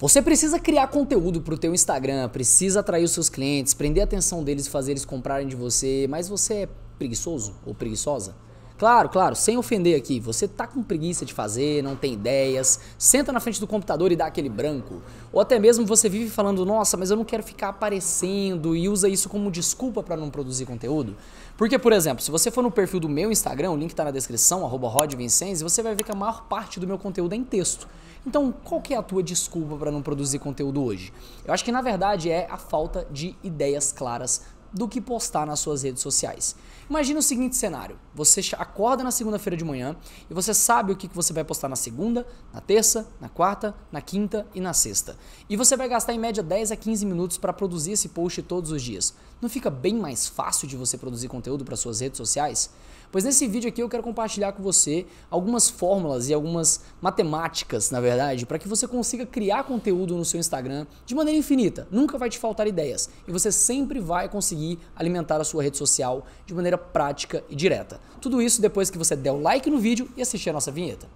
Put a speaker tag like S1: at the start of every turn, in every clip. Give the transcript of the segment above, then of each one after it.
S1: Você precisa criar conteúdo para o teu Instagram, precisa atrair os seus clientes, prender a atenção deles e fazer eles comprarem de você, mas você é preguiçoso ou preguiçosa? Claro, claro, sem ofender aqui, você tá com preguiça de fazer, não tem ideias, senta na frente do computador e dá aquele branco. Ou até mesmo você vive falando, nossa, mas eu não quero ficar aparecendo e usa isso como desculpa para não produzir conteúdo. Porque, por exemplo, se você for no perfil do meu Instagram, o link tá na descrição, arroba você vai ver que a maior parte do meu conteúdo é em texto. Então, qual que é a tua desculpa para não produzir conteúdo hoje? Eu acho que na verdade é a falta de ideias claras do que postar nas suas redes sociais. Imagina o seguinte cenário: você acorda na segunda-feira de manhã e você sabe o que você vai postar na segunda, na terça, na quarta, na quinta e na sexta. E você vai gastar em média 10 a 15 minutos para produzir esse post todos os dias. Não fica bem mais fácil de você produzir conteúdo para suas redes sociais? Pois nesse vídeo aqui eu quero compartilhar com você algumas fórmulas e algumas matemáticas, na verdade, para que você consiga criar conteúdo no seu Instagram de maneira infinita. Nunca vai te faltar ideias e você sempre vai conseguir conseguir alimentar a sua rede social de maneira prática e direta. Tudo isso depois que você der o like no vídeo e assistir a nossa vinheta.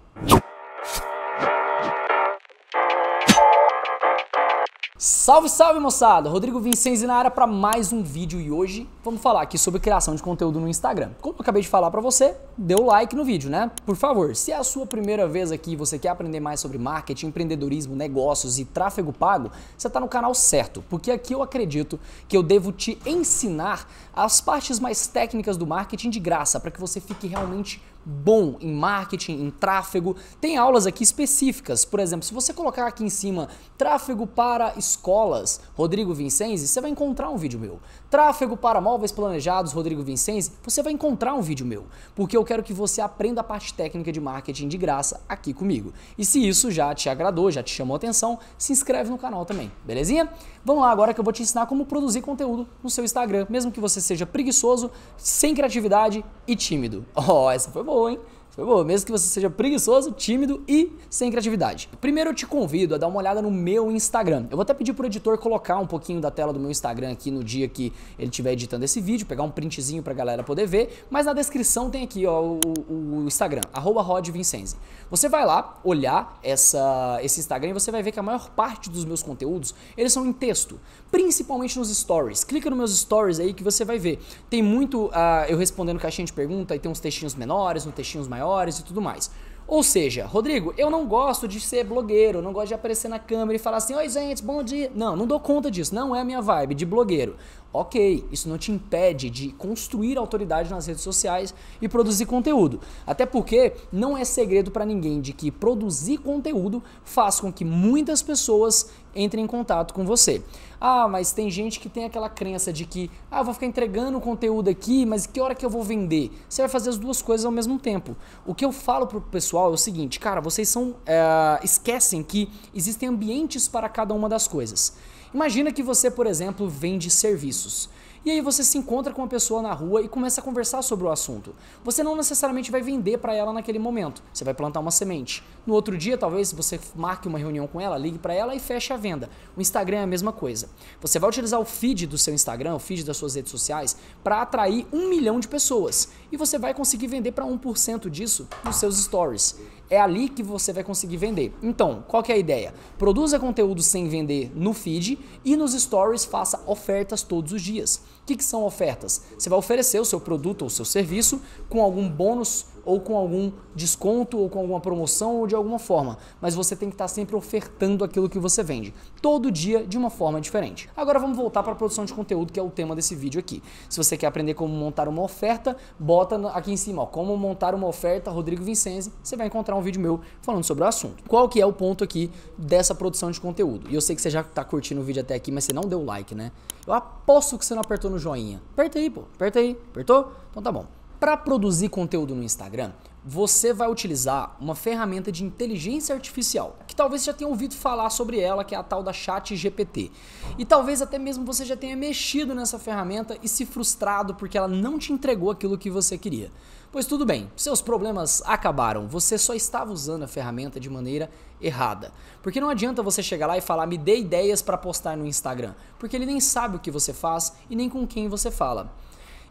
S1: Salve, salve moçada! Rodrigo Vincenzi na área para mais um vídeo e hoje vamos falar aqui sobre criação de conteúdo no Instagram. Como eu acabei de falar para você, dê o like no vídeo, né? Por favor, se é a sua primeira vez aqui e você quer aprender mais sobre marketing, empreendedorismo, negócios e tráfego pago, você está no canal certo, porque aqui eu acredito que eu devo te ensinar as partes mais técnicas do marketing de graça, para que você fique realmente bom em marketing, em tráfego. Tem aulas aqui específicas, por exemplo, se você colocar aqui em cima tráfego para escolas, Rodrigo Vincenzi, você vai encontrar um vídeo meu. Tráfego para móveis planejados, Rodrigo Vincenzi, você vai encontrar um vídeo meu, porque eu quero que você aprenda a parte técnica de marketing de graça aqui comigo. E se isso já te agradou, já te chamou atenção, se inscreve no canal também, belezinha? Vamos lá agora que eu vou te ensinar como produzir conteúdo no seu Instagram, mesmo que você seja preguiçoso, sem criatividade e tímido. oh, essa foi boa, hein? Foi mesmo que você seja preguiçoso, tímido e sem criatividade. Primeiro eu te convido a dar uma olhada no meu Instagram. Eu vou até pedir pro editor colocar um pouquinho da tela do meu Instagram aqui no dia que ele estiver editando esse vídeo, pegar um printzinho pra galera poder ver, mas na descrição tem aqui ó, o, o Instagram, arroba rodvincenzi. Você vai lá olhar essa, esse Instagram e você vai ver que a maior parte dos meus conteúdos, eles são em texto, principalmente nos stories. Clica nos meus stories aí que você vai ver. Tem muito uh, eu respondendo caixinha de pergunta e tem uns textinhos menores, uns textinhos maiores, maiores e tudo mais. Ou seja, Rodrigo, eu não gosto de ser blogueiro, não gosto de aparecer na câmera e falar assim: oi gente, bom dia. Não, não dou conta disso, não é a minha vibe de blogueiro. Ok, isso não te impede de construir autoridade nas redes sociais e produzir conteúdo. Até porque não é segredo para ninguém de que produzir conteúdo faz com que muitas pessoas entrem em contato com você. Ah, mas tem gente que tem aquela crença de que, ah, vou ficar entregando conteúdo aqui, mas que hora que eu vou vender? Você vai fazer as duas coisas ao mesmo tempo. O que eu falo pro pessoal é o seguinte, cara, vocês são. É, esquecem que existem ambientes para cada uma das coisas. Imagina que você, por exemplo, vende serviços. E aí você se encontra com uma pessoa na rua e começa a conversar sobre o assunto. Você não necessariamente vai vender para ela naquele momento. Você vai plantar uma semente. No outro dia, talvez você marque uma reunião com ela, ligue para ela e feche a venda. O Instagram é a mesma coisa. Você vai utilizar o feed do seu Instagram, o feed das suas redes sociais, para atrair um milhão de pessoas. E você vai conseguir vender para 1% disso nos seus stories é ali que você vai conseguir vender. Então, qual que é a ideia? Produza conteúdo sem vender no feed e nos stories faça ofertas todos os dias que, que são ofertas? Você vai oferecer o seu produto ou o seu serviço com algum bônus ou com algum desconto ou com alguma promoção ou de alguma forma, mas você tem que estar sempre ofertando aquilo que você vende, todo dia de uma forma diferente. Agora vamos voltar para a produção de conteúdo, que é o tema desse vídeo aqui. Se você quer aprender como montar uma oferta, bota aqui em cima, ó, como montar uma oferta Rodrigo Vincenzi, você vai encontrar um vídeo meu falando sobre o assunto. Qual que é o ponto aqui dessa produção de conteúdo? E eu sei que você já está curtindo o vídeo até aqui, mas você não deu like, né? Eu aposto que você não apertou no joinha. Aperta aí, pô. Aperta aí. Apertou? Então tá bom. Para produzir conteúdo no Instagram, você vai utilizar uma ferramenta de inteligência artificial, que talvez já tenha ouvido falar sobre ela, que é a tal da Chat GPT. E talvez até mesmo você já tenha mexido nessa ferramenta e se frustrado porque ela não te entregou aquilo que você queria. Pois tudo bem, seus problemas acabaram, você só estava usando a ferramenta de maneira errada. Porque não adianta você chegar lá e falar, me dê ideias para postar no Instagram, porque ele nem sabe o que você faz e nem com quem você fala.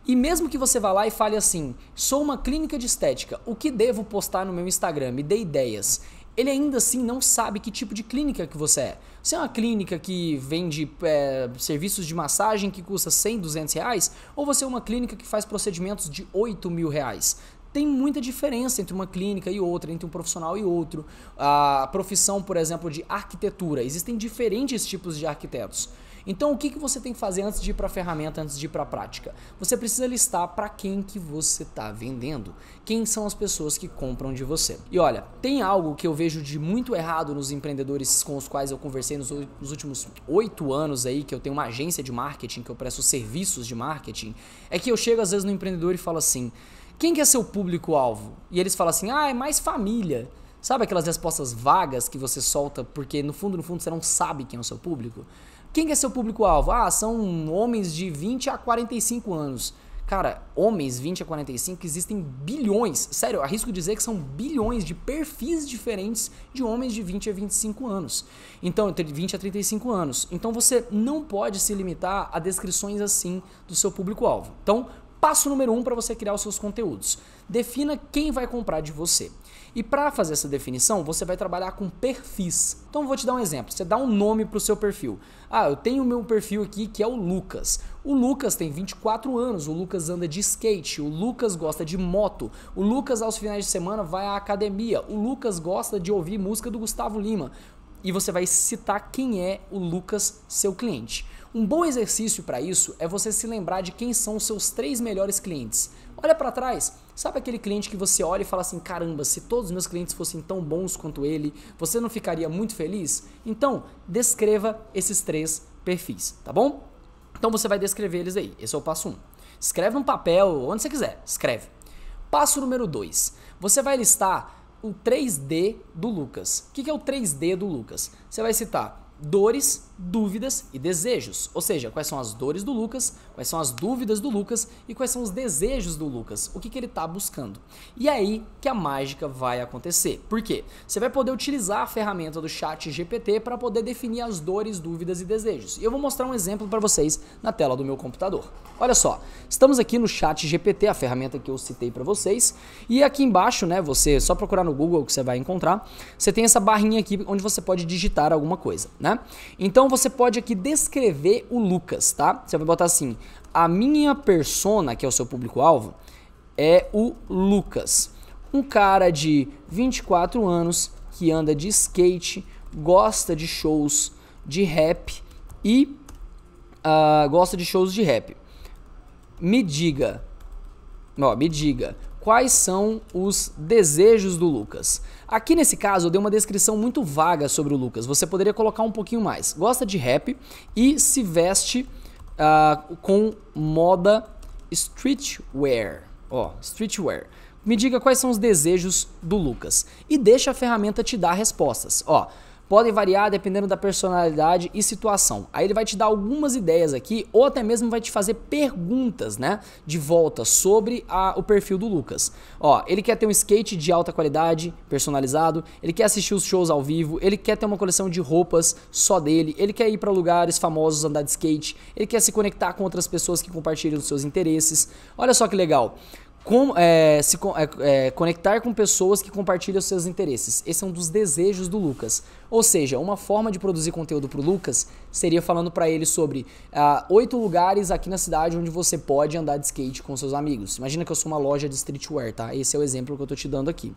S1: E mesmo que você vá lá e fale assim: sou uma clínica de estética, o que devo postar no meu Instagram? Me dê ideias. Ele ainda assim não sabe que tipo de clínica que você é. Você é uma clínica que vende é, serviços de massagem que custa 100, 200 reais? Ou você é uma clínica que faz procedimentos de 8 mil reais? tem muita diferença entre uma clínica e outra, entre um profissional e outro. A profissão, por exemplo, de arquitetura, existem diferentes tipos de arquitetos. Então, o que, que você tem que fazer antes de ir para a ferramenta, antes de ir para a prática? Você precisa listar para quem que você está vendendo, quem são as pessoas que compram de você. E olha, tem algo que eu vejo de muito errado nos empreendedores com os quais eu conversei nos, nos últimos oito anos aí, que eu tenho uma agência de marketing, que eu presto serviços de marketing, é que eu chego às vezes no empreendedor e falo assim, quem que é seu público-alvo? E eles falam assim, ah, é mais família. Sabe aquelas respostas vagas que você solta porque no fundo, no fundo, você não sabe quem é o seu público? Quem é seu público-alvo? Ah, são homens de 20 a 45 anos. Cara, homens 20 a 45 existem bilhões, sério, arrisco dizer que são bilhões de perfis diferentes de homens de 20 a 25 anos. Então, entre 20 a 35 anos. Então você não pode se limitar a descrições assim do seu público-alvo. Então, passo número um para você criar os seus conteúdos: defina quem vai comprar de você. E para fazer essa definição, você vai trabalhar com perfis. Então vou te dar um exemplo. Você dá um nome para o seu perfil. Ah, eu tenho o meu perfil aqui que é o Lucas. O Lucas tem 24 anos, o Lucas anda de skate, o Lucas gosta de moto, o Lucas aos finais de semana vai à academia, o Lucas gosta de ouvir música do Gustavo Lima e você vai citar quem é o Lucas, seu cliente. Um bom exercício para isso é você se lembrar de quem são os seus três melhores clientes. Olha para trás. Sabe aquele cliente que você olha e fala assim: caramba, se todos os meus clientes fossem tão bons quanto ele, você não ficaria muito feliz? Então, descreva esses três perfis, tá bom? Então você vai descrever eles aí. Esse é o passo 1. Um. Escreve num papel, onde você quiser, escreve. Passo número 2. Você vai listar o 3D do Lucas. O que é o 3D do Lucas? Você vai citar dores dúvidas e desejos. Ou seja, quais são as dores do Lucas, quais são as dúvidas do Lucas e quais são os desejos do Lucas, o que, que ele está buscando. E aí que a mágica vai acontecer. Por quê? Você vai poder utilizar a ferramenta do chat GPT para poder definir as dores, dúvidas e desejos. E eu vou mostrar um exemplo para vocês na tela do meu computador. Olha só, estamos aqui no chat GPT, a ferramenta que eu citei para vocês, e aqui embaixo, né, você só procurar no Google que você vai encontrar, você tem essa barrinha aqui onde você pode digitar alguma coisa, né? Então então você pode aqui descrever o Lucas, tá? Você vai botar assim: a minha persona, que é o seu público-alvo, é o Lucas. Um cara de 24 anos que anda de skate, gosta de shows de rap e uh, gosta de shows de rap. Me diga, ó, me diga, quais são os desejos do Lucas. Aqui nesse caso eu dei uma descrição muito vaga sobre o Lucas, você poderia colocar um pouquinho mais. Gosta de rap e se veste uh, com moda streetwear. Ó, oh, streetwear. Me diga quais são os desejos do Lucas e deixa a ferramenta te dar respostas. Ó. Oh, podem variar dependendo da personalidade e situação. Aí ele vai te dar algumas ideias aqui, ou até mesmo vai te fazer perguntas, né? De volta sobre a, o perfil do Lucas. Ó, ele quer ter um skate de alta qualidade, personalizado, ele quer assistir os shows ao vivo, ele quer ter uma coleção de roupas só dele, ele quer ir para lugares famosos andar de skate, ele quer se conectar com outras pessoas que compartilham os seus interesses. Olha só que legal é, se é, é, conectar com pessoas que compartilham seus interesses. Esse é um dos desejos do Lucas. Ou seja, uma forma de produzir conteúdo para o Lucas seria falando para ele sobre ah, oito ah, lugares aqui na cidade onde você pode andar de skate com seus amigos. Imagina que eu sou uma loja de streetwear, tá? Esse é o exemplo que eu estou te dando aqui.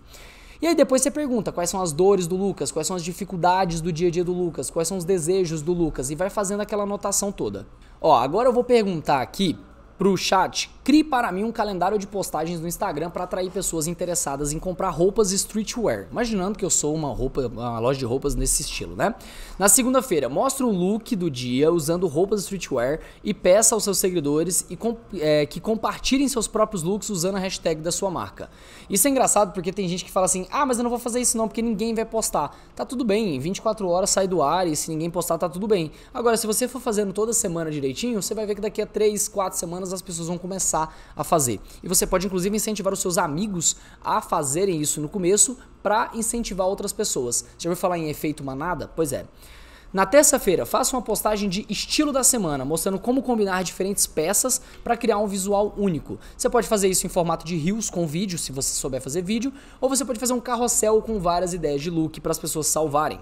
S1: E aí depois você pergunta quais são as dores do Lucas, quais são as dificuldades do dia a dia do Lucas, quais são os desejos do Lucas e vai fazendo aquela anotação toda. Ó, agora eu vou perguntar aqui pro chat Crie para mim um calendário de postagens no Instagram para atrair pessoas interessadas em comprar roupas streetwear. Imaginando que eu sou uma roupa, uma loja de roupas nesse estilo, né? Na segunda-feira, mostre o look do dia usando roupas streetwear e peça aos seus seguidores e comp é, que compartilhem seus próprios looks usando a hashtag da sua marca. Isso é engraçado porque tem gente que fala assim: "Ah, mas eu não vou fazer isso não, porque ninguém vai postar". Tá tudo bem, em 24 horas sai do ar e se ninguém postar tá tudo bem. Agora, se você for fazendo toda semana direitinho, você vai ver que daqui a 3, 4 semanas as pessoas vão começar começar a fazer. E você pode inclusive incentivar os seus amigos a fazerem isso no começo para incentivar outras pessoas. Já ouviu falar em efeito manada? Pois é. Na terça-feira, faça uma postagem de estilo da semana, mostrando como combinar diferentes peças para criar um visual único. Você pode fazer isso em formato de reels com vídeo, se você souber fazer vídeo, ou você pode fazer um carrossel com várias ideias de look para as pessoas salvarem.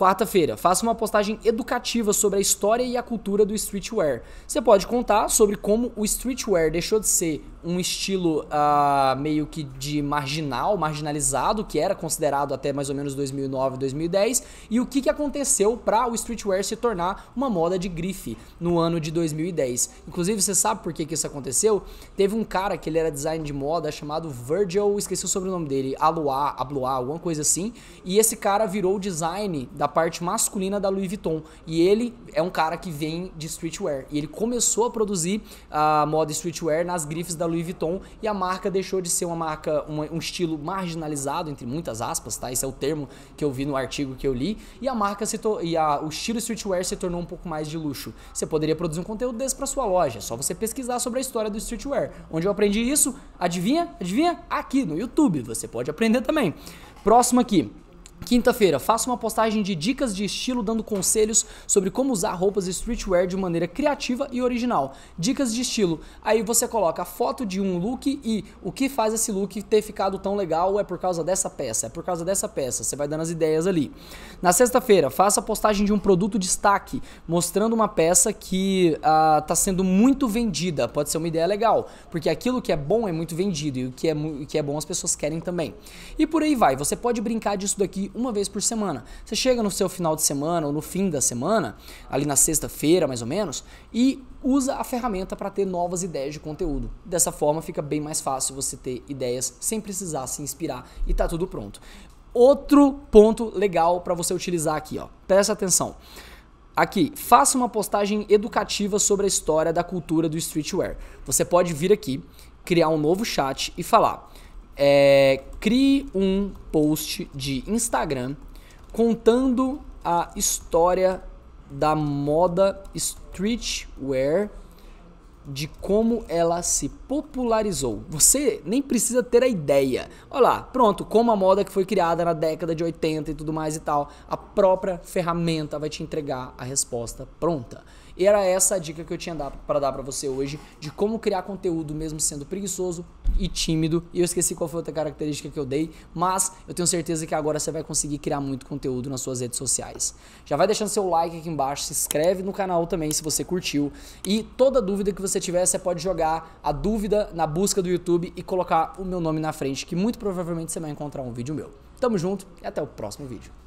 S1: Quarta-feira, faça uma postagem educativa sobre a história e a cultura do streetwear. Você pode contar sobre como o streetwear deixou de ser um estilo uh, meio que de marginal, marginalizado, que era considerado até mais ou menos 2009, 2010, e o que, que aconteceu para o streetwear se tornar uma moda de grife no ano de 2010. Inclusive, você sabe por que, que isso aconteceu? Teve um cara que ele era design de moda chamado Virgil, esqueci o sobrenome dele, Aluá, Abluá, alguma coisa assim, e esse cara virou o design da parte masculina da Louis Vuitton, e ele é um cara que vem de streetwear, e ele começou a produzir a uh, moda streetwear nas grifes da Louis Vuitton e a marca deixou de ser uma marca, uma, um estilo marginalizado, entre muitas aspas, tá? Esse é o termo que eu vi no artigo que eu li. E a marca se e a, o estilo streetwear se tornou um pouco mais de luxo. Você poderia produzir um conteúdo desse para sua loja, é só você pesquisar sobre a história do streetwear. Onde eu aprendi isso? Adivinha? Adivinha? Aqui no YouTube. Você pode aprender também. Próximo aqui. Quinta-feira, faça uma postagem de dicas de estilo dando conselhos sobre como usar roupas streetwear de maneira criativa e original. Dicas de estilo. Aí você coloca a foto de um look e o que faz esse look ter ficado tão legal é por causa dessa peça, é por causa dessa peça. Você vai dando as ideias ali. Na sexta-feira, faça a postagem de um produto destaque, mostrando uma peça que está ah, uh, sendo muito vendida. Pode ser uma ideia legal, porque aquilo que é bom é muito vendido e o que é, que é bom as pessoas querem também. E por aí vai. Você pode brincar disso daqui uma vez por semana. Você chega no seu final de semana ou no fim da semana, ali na sexta-feira mais ou menos, e usa a ferramenta para ter novas ideias de conteúdo. Dessa forma fica bem mais fácil você ter ideias sem precisar se inspirar e tá tudo pronto. Outro ponto legal para você utilizar aqui, ó. Presta atenção. Aqui, faça uma postagem educativa sobre a história da cultura do streetwear. Você pode vir aqui, criar um novo chat e falar: é, crie um post de Instagram contando a história da moda streetwear de como ela se popularizou. Você nem precisa ter a ideia. Olha lá, pronto, como a moda que foi criada na década de 80 e tudo mais e tal, a própria ferramenta vai te entregar a resposta pronta. E era essa a dica que eu tinha para dar para você hoje de como criar conteúdo mesmo sendo preguiçoso, e tímido. E eu esqueci qual foi outra característica que eu dei, mas eu tenho certeza que agora você vai conseguir criar muito conteúdo nas suas redes sociais. Já vai deixando seu like aqui embaixo, se inscreve no canal também se você curtiu. E toda dúvida que você tiver, você pode jogar a dúvida na busca do YouTube e colocar o meu nome na frente, que muito provavelmente você vai encontrar um vídeo meu. Tamo junto e até o próximo vídeo.